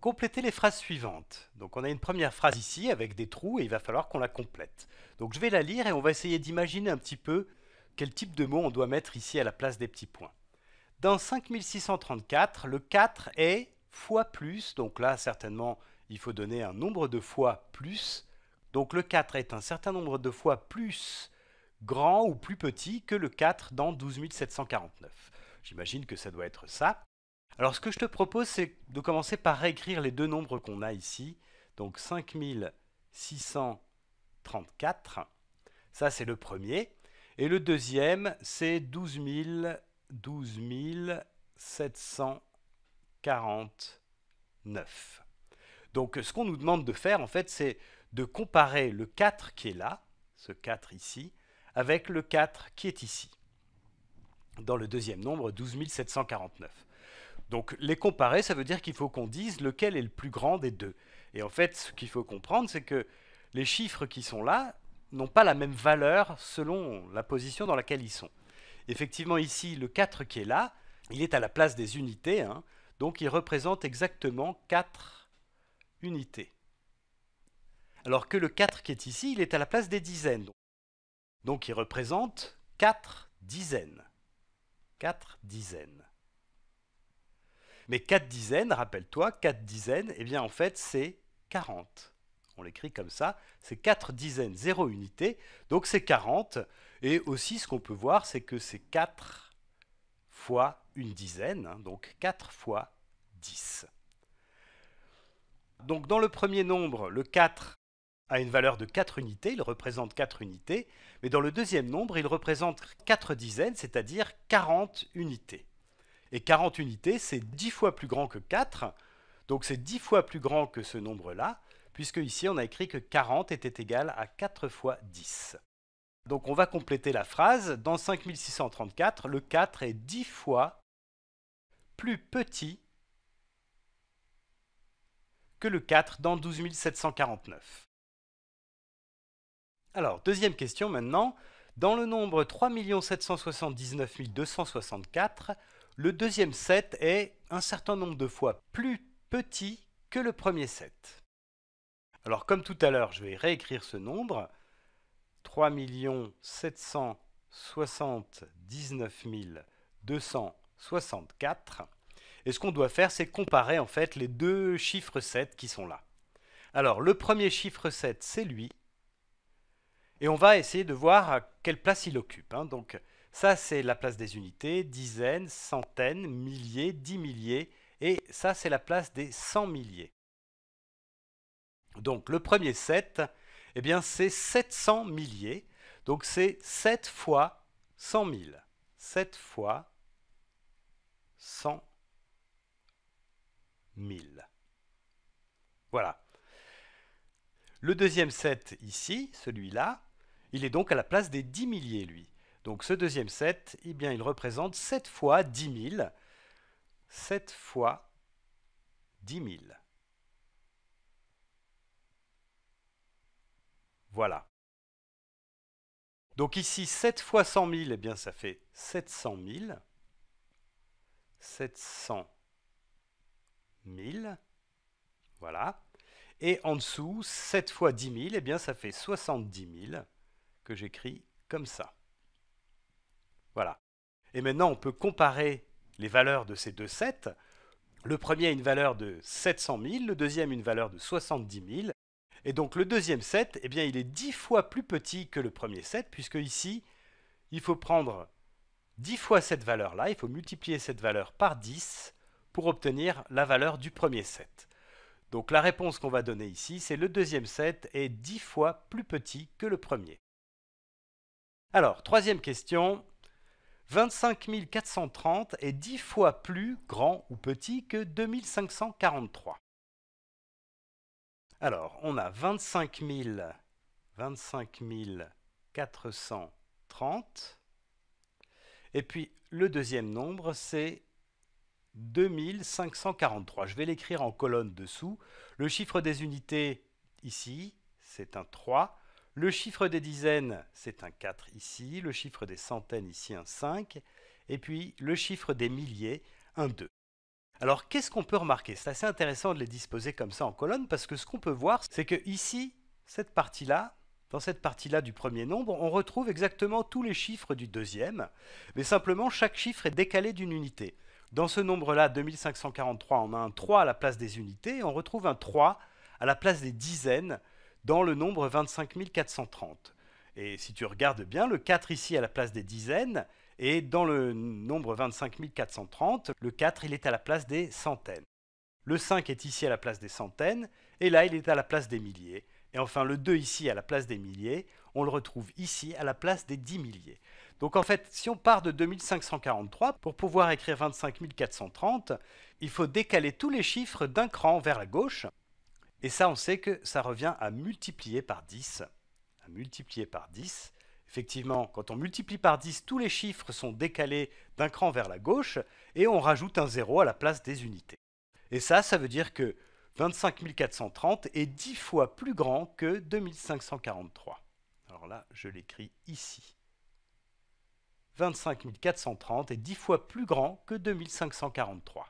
compléter les phrases suivantes. Donc on a une première phrase ici avec des trous et il va falloir qu'on la complète. Donc je vais la lire et on va essayer d'imaginer un petit peu quel type de mot on doit mettre ici à la place des petits points. Dans 5634, le 4 est fois plus, donc là certainement il faut donner un nombre de fois plus. Donc le 4 est un certain nombre de fois plus grand ou plus petit que le 4 dans 12749. J'imagine que ça doit être ça. Alors ce que je te propose, c'est de commencer par réécrire les deux nombres qu'on a ici. Donc 5634, ça c'est le premier. Et le deuxième, c'est 12, 12 Donc ce qu'on nous demande de faire, en fait, c'est de comparer le 4 qui est là, ce 4 ici, avec le 4 qui est ici, dans le deuxième nombre, 12 749. Donc les comparer, ça veut dire qu'il faut qu'on dise lequel est le plus grand des deux. Et en fait, ce qu'il faut comprendre, c'est que les chiffres qui sont là n'ont pas la même valeur selon la position dans laquelle ils sont. Effectivement, ici, le 4 qui est là, il est à la place des unités, hein. donc il représente exactement 4 unités. Alors que le 4 qui est ici, il est à la place des dizaines. Donc il représente 4 dizaines. 4 dizaines. Mais 4 dizaines, rappelle-toi, 4 dizaines, eh bien en fait c'est 40. On l'écrit comme ça, c'est 4 dizaines, 0 unité, donc c'est 40. Et aussi ce qu'on peut voir, c'est que c'est 4 fois une dizaine, hein, donc 4 fois 10. Donc dans le premier nombre, le 4 a une valeur de 4 unités, il représente 4 unités, mais dans le deuxième nombre, il représente 4 dizaines, c'est-à-dire 40 unités. Et 40 unités, c'est 10 fois plus grand que 4, donc c'est 10 fois plus grand que ce nombre-là, puisque ici on a écrit que 40 était égal à 4 fois 10. Donc on va compléter la phrase, dans 5634, le 4 est 10 fois plus petit que le 4 dans 12749. Alors, deuxième question maintenant. Dans le nombre 3 779 264, le deuxième set est un certain nombre de fois plus petit que le premier set. Alors comme tout à l'heure, je vais réécrire ce nombre. 3 779 264. Et ce qu'on doit faire, c'est comparer en fait les deux chiffres 7 qui sont là. Alors le premier chiffre 7, c'est lui. Et on va essayer de voir à quelle place il occupe. Hein. Donc ça, c'est la place des unités, dizaines, centaines, milliers, dix milliers, et ça, c'est la place des cent milliers. Donc, le premier 7, eh bien, c'est 700 milliers, donc c'est 7 fois 100 000. 7 fois 100 000. Voilà. Le deuxième 7, ici, celui-là, il est donc à la place des 10 milliers, lui. Donc ce deuxième set, eh il représente 7 fois 10 000. 7 fois 10 000. Voilà. Donc ici, 7 fois 100 000, eh bien, ça fait 700 000. 700 000. Voilà. Et en dessous, 7 fois 10 000, eh bien, ça fait 70 000 que j'écris comme ça. Voilà. Et maintenant, on peut comparer les valeurs de ces deux sets. Le premier a une valeur de 700 000, le deuxième une valeur de 70 000. Et donc le deuxième set, eh bien, il est 10 fois plus petit que le premier set, puisque ici, il faut prendre 10 fois cette valeur-là, il faut multiplier cette valeur par 10 pour obtenir la valeur du premier set. Donc la réponse qu'on va donner ici, c'est le deuxième set est 10 fois plus petit que le premier. Alors, troisième question, 25 430 est 10 fois plus grand ou petit que 2543. Alors, on a 25 430. Et puis, le deuxième nombre, c'est 2543. Je vais l'écrire en colonne dessous. Le chiffre des unités, ici, c'est un 3. Le chiffre des dizaines, c'est un 4 ici, le chiffre des centaines ici, un 5, et puis le chiffre des milliers, un 2. Alors qu'est-ce qu'on peut remarquer C'est assez intéressant de les disposer comme ça en colonne, parce que ce qu'on peut voir, c'est que ici, cette partie-là, dans cette partie-là du premier nombre, on retrouve exactement tous les chiffres du deuxième, mais simplement chaque chiffre est décalé d'une unité. Dans ce nombre-là, 2543, on a un 3 à la place des unités, et on retrouve un 3 à la place des dizaines dans le nombre 25430. Et si tu regardes bien, le 4 ici à la place des dizaines, et dans le nombre 25430, le 4 il est à la place des centaines. Le 5 est ici à la place des centaines, et là il est à la place des milliers. Et enfin le 2 ici à la place des milliers, on le retrouve ici à la place des 10 milliers. Donc en fait, si on part de 2543, pour pouvoir écrire 25430, il faut décaler tous les chiffres d'un cran vers la gauche, et ça, on sait que ça revient à multiplier par 10. À multiplier par 10. Effectivement, quand on multiplie par 10, tous les chiffres sont décalés d'un cran vers la gauche et on rajoute un 0 à la place des unités. Et ça, ça veut dire que 25 430 est 10 fois plus grand que 2543. Alors là, je l'écris ici. 25 430 est 10 fois plus grand que 2543.